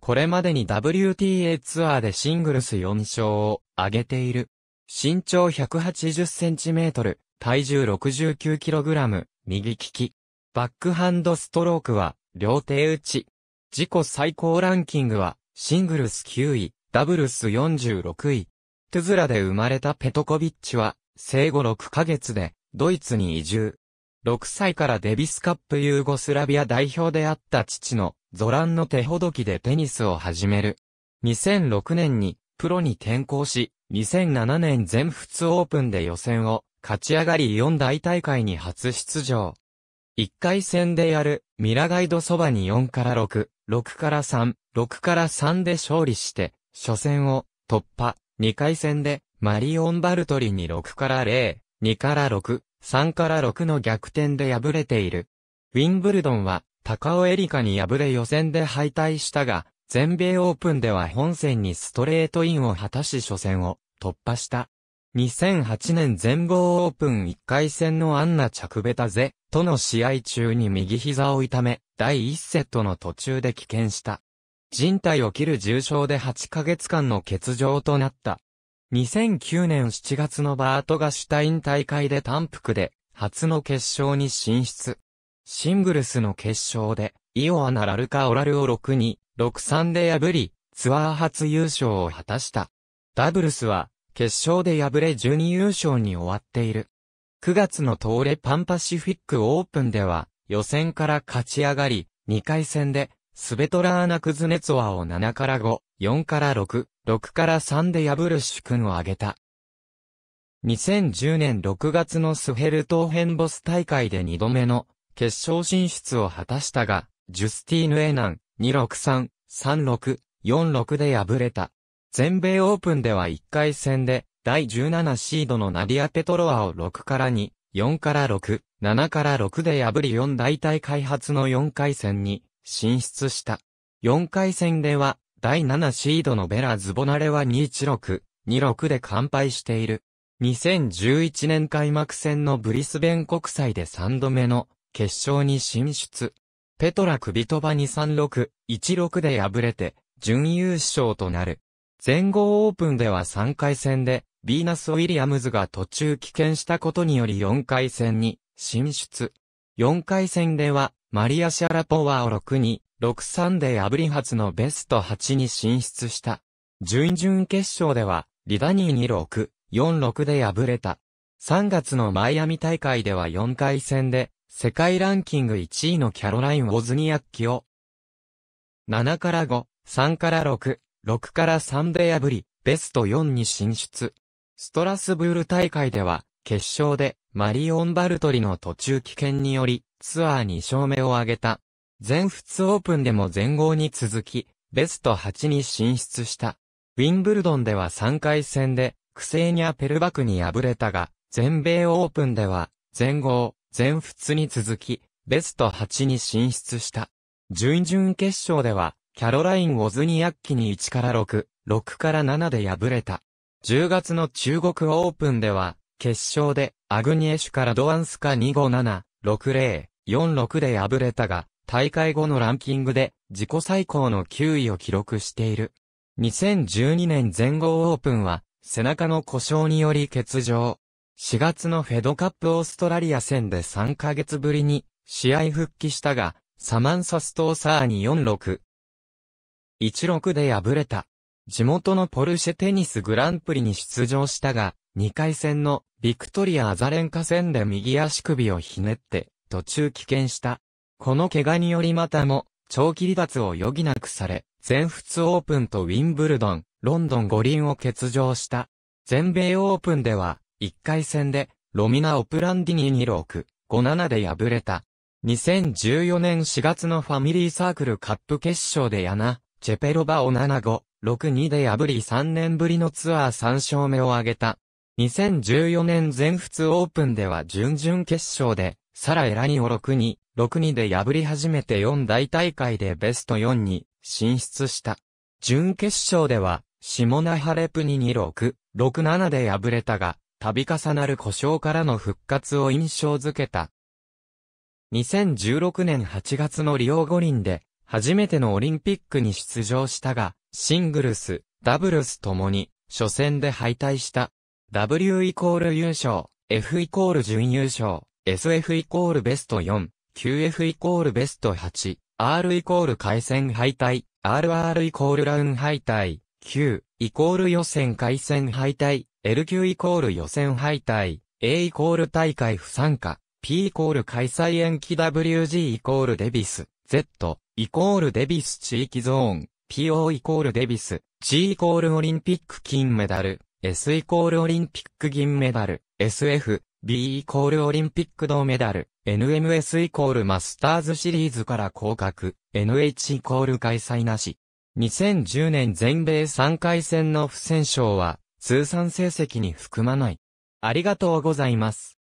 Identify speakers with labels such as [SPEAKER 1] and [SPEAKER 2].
[SPEAKER 1] これまでに WTA ツアーでシングルス4勝を挙げている。身長1 8 0トル、体重6 9ラム、右利き。バックハンドストロークは、両手打ち。自己最高ランキングは、シングルス9位、ダブルス46位。トゥズラで生まれたペトコビッチは、生後6ヶ月で、ドイツに移住。6歳からデビスカップユーゴスラビア代表であった父のゾランの手ほどきでテニスを始める。2006年にプロに転向し、2007年全仏オープンで予選を勝ち上がり4大大会に初出場。1回戦でやるミラガイドそばに4から6、6から3、6から3で勝利して、初戦を突破。2回戦でマリオン・バルトリに6から0、2から6、3から6の逆転で敗れている。ウィンブルドンは高尾エリカに敗れ予選で敗退したが、全米オープンでは本戦にストレートインを果たし初戦を突破した。2008年全豪オープン1回戦のアンナ・チャクベタゼとの試合中に右膝を痛め、第1セットの途中で棄権した。人体を切る重傷で8ヶ月間の欠場となった。2009年7月のバートガシュタイン大会で単服で、初の決勝に進出。シングルスの決勝で、イオアナ・ラルカ・オラルを6-2、6-3で破り、ツアー初優勝を果たした。ダブルスは、決勝で敗れ12優勝に終わっている。9月のトーレパンパシフィックオープンでは、予選から勝ち上がり、2回戦で、スベトラーナ・クズネツワを7から5、4から6、6から3で破る主君を挙げた。2010年6月のスヘルトーヘンボス大会で2度目の決勝進出を果たしたが、ジュスティーヌ・エナン、263、36、46で敗れた。全米オープンでは1回戦で、第17シードのナディア・ペトロワを6から2、4から6、7から6で破り4大体開発の4回戦に進出した。4回戦では、第7シードのベラ・ズボナレは216、26で完敗している。2011年開幕戦のブリスベン国際で3度目の決勝に進出。ペトラ・クビトバに36、16で敗れて、準優勝となる。全豪オープンでは3回戦で、ビーナス・ウィリアムズが途中棄権したことにより4回戦に進出。4回戦では、マリア・シャラポワを6に、6-3で破り初のベスト8に進出した。準々決勝では、リダニーに6、4-6で敗れた。3月のマイアミ大会では4回戦で、世界ランキング1位のキャロライン・ウォズニアッキを、7から5、3から6、6から3で破り、ベスト4に進出。ストラスブール大会では、決勝で、マリオン・バルトリの途中棄権により、ツアー2勝目を挙げた。全仏オープンでも全豪に続き、ベスト8に進出した。ウィンブルドンでは3回戦で、クセーニャ・ペルバクに敗れたが、全米オープンでは、全豪、全仏に続き、ベスト8に進出した。準々決勝では、キャロライン・オズニアッキに1から6、6から7で敗れた。10月の中国オープンでは、決勝で、アグニエシュからドアンスカ257、60、46で敗れたが、大会後のランキングで、自己最高の9位を記録している。2012年全豪オープンは、背中の故障により欠場。4月のフェドカップオーストラリア戦で3ヶ月ぶりに試合復帰したが、サマンサストーサーに4-6。1-6で敗れた。地元のポルシェテニスグランプリに出場したが、2回戦のビクトリア・アザレンカ戦で右足首をひねって途中棄権した。この怪我によりまたも長期離脱を余儀なくされ、全仏オープンとウィンブルドン、ロンドン五輪を欠場した。全米オープンでは1回戦で、ロミナ・オプランディニに6、5-7で敗れた。2014年4月のファミリーサークルカップ決勝でヤナ、チェペロバを7-5、6-2で破り3年ぶりのツアー3勝目を挙げた。2014年全仏オープンでは準々決勝で、サラ・エラニを6-2、6-2で破り始めて4大大会でベスト4に進出した。準決勝では、シモナ・ハレプニに6、6-7で敗れたが、度重なる故障からの復活を印象づけた。2016年8月のリオ五輪で、初めてのオリンピックに出場したが、シングルス、ダブルスともに、初戦で敗退した。W イコール優勝、F イコール準優勝、SF イコールベスト4、QF イコールベスト8、R イコール回戦敗退、RR イコールラウン敗退、Q イコール予選回戦敗退、L 級イコール予選敗退、A イコール大会不参加、P イコール開催延期 WG イコールデビス、Z イコールデビス地域ゾーン、PO イコールデビス、G イコールオリンピック金メダル、S イコールオリンピック銀メダル、SF、B イコールオリンピック銅メダル、NMS イコールマスターズシリーズから降格、NH イコール開催なし。2010年全米3回戦の不戦勝は、通算成績に含まない。ありがとうございます。